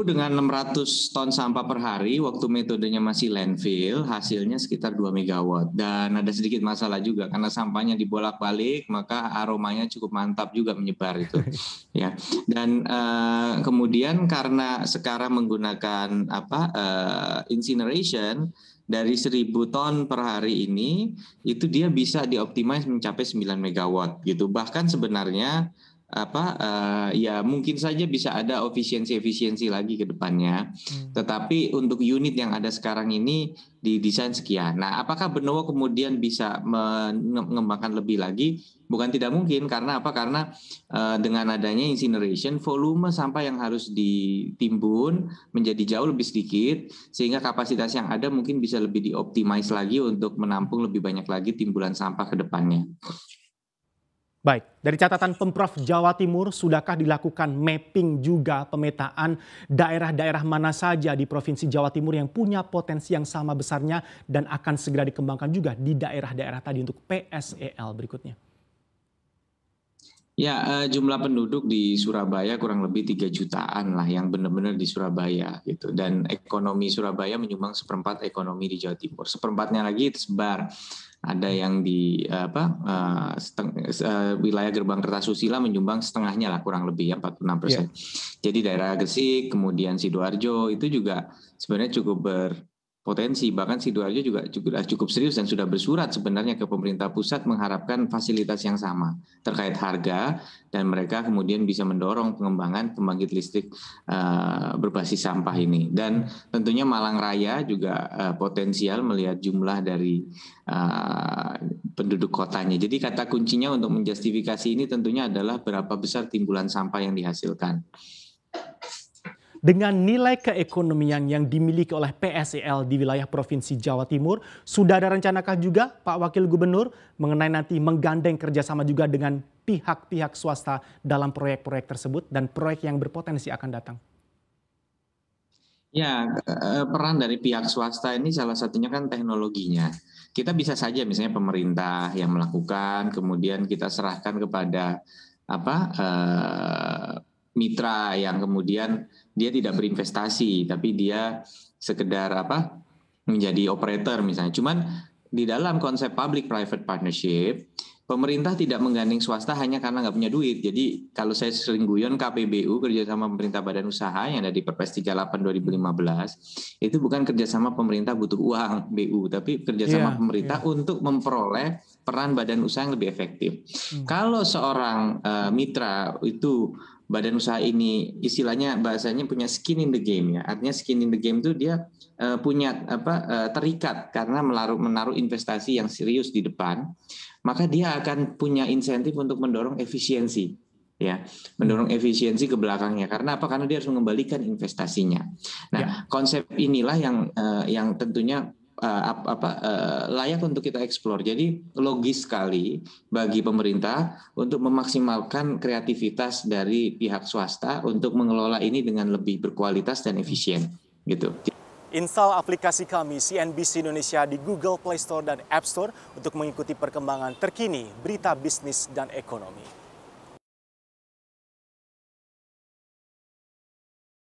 dulu dengan 600 ton sampah per hari waktu metodenya masih landfill hasilnya sekitar 2 megawatt dan ada sedikit masalah juga karena sampahnya dibolak-balik maka aromanya cukup mantap juga menyebar itu ya dan uh, kemudian karena sekarang menggunakan apa uh, incineration dari 1000 ton per hari ini itu dia bisa dioptimize mencapai 9 megawatt gitu bahkan sebenarnya apa uh, ya mungkin saja bisa ada efisiensi-efisiensi lagi ke depannya. Hmm. Tetapi untuk unit yang ada sekarang ini didesain sekian. Nah, apakah Benowo kemudian bisa mengembangkan lebih lagi? Bukan tidak mungkin karena apa? Karena uh, dengan adanya incineration volume sampah yang harus ditimbun menjadi jauh lebih sedikit sehingga kapasitas yang ada mungkin bisa lebih dioptimize lagi untuk menampung lebih banyak lagi timbulan sampah ke depannya. Baik, dari catatan Pemprov Jawa Timur, sudahkah dilakukan mapping juga pemetaan daerah-daerah mana saja di Provinsi Jawa Timur yang punya potensi yang sama besarnya dan akan segera dikembangkan juga di daerah-daerah tadi untuk PSEL berikutnya? Ya, uh, jumlah penduduk di Surabaya kurang lebih 3 jutaan lah yang benar-benar di Surabaya gitu. Dan ekonomi Surabaya menyumbang seperempat ekonomi di Jawa Timur. Seperempatnya lagi tersebar. Ada yang di eh, apa uh, seteng, uh, wilayah Gerbang Kertasusila menyumbang setengahnya lah kurang lebih ya 46 persen. Yeah. Jadi daerah Gresik, kemudian sidoarjo itu juga sebenarnya cukup ber potensi bahkan sidoarjo juga cukup cukup serius dan sudah bersurat sebenarnya ke pemerintah pusat mengharapkan fasilitas yang sama terkait harga dan mereka kemudian bisa mendorong pengembangan pembangkit listrik uh, berbasis sampah ini dan tentunya Malang Raya juga uh, potensial melihat jumlah dari uh, penduduk kotanya jadi kata kuncinya untuk menjustifikasi ini tentunya adalah berapa besar timbulan sampah yang dihasilkan dengan nilai keekonomian yang dimiliki oleh PSEL di wilayah Provinsi Jawa Timur. Sudah ada rencanakah juga Pak Wakil Gubernur mengenai nanti menggandeng kerjasama juga dengan pihak-pihak swasta dalam proyek-proyek tersebut dan proyek yang berpotensi akan datang? Ya, eh, peran dari pihak swasta ini salah satunya kan teknologinya. Kita bisa saja misalnya pemerintah yang melakukan, kemudian kita serahkan kepada apa eh, mitra yang kemudian dia tidak berinvestasi tapi dia sekedar apa menjadi operator misalnya. Cuman di dalam konsep public private partnership pemerintah tidak menggandeng swasta hanya karena nggak punya duit. Jadi kalau saya sering guyon KPBU kerjasama pemerintah badan usaha yang ada di Perpres 38 2015 itu bukan kerjasama pemerintah butuh uang BU, tapi kerjasama yeah, pemerintah yeah. untuk memperoleh peran badan usaha yang lebih efektif. Hmm. Kalau seorang uh, mitra itu badan usaha ini istilahnya bahasanya punya skin in the game ya. Artinya skin in the game itu dia eh, punya apa eh, terikat karena menaruh menaruh investasi yang serius di depan, maka dia akan punya insentif untuk mendorong efisiensi ya mendorong efisiensi ke belakangnya karena apa karena dia harus mengembalikan investasinya nah ya. konsep inilah yang eh, yang tentunya uh, apa uh, layak untuk kita eksplor. Jadi logis sekali bagi pemerintah untuk memaksimalkan kreativitas dari pihak swasta untuk mengelola ini dengan lebih berkualitas dan efisien gitu. Install aplikasi kami CNBC Indonesia di Google Play Store dan App Store untuk mengikuti perkembangan terkini berita bisnis dan ekonomi.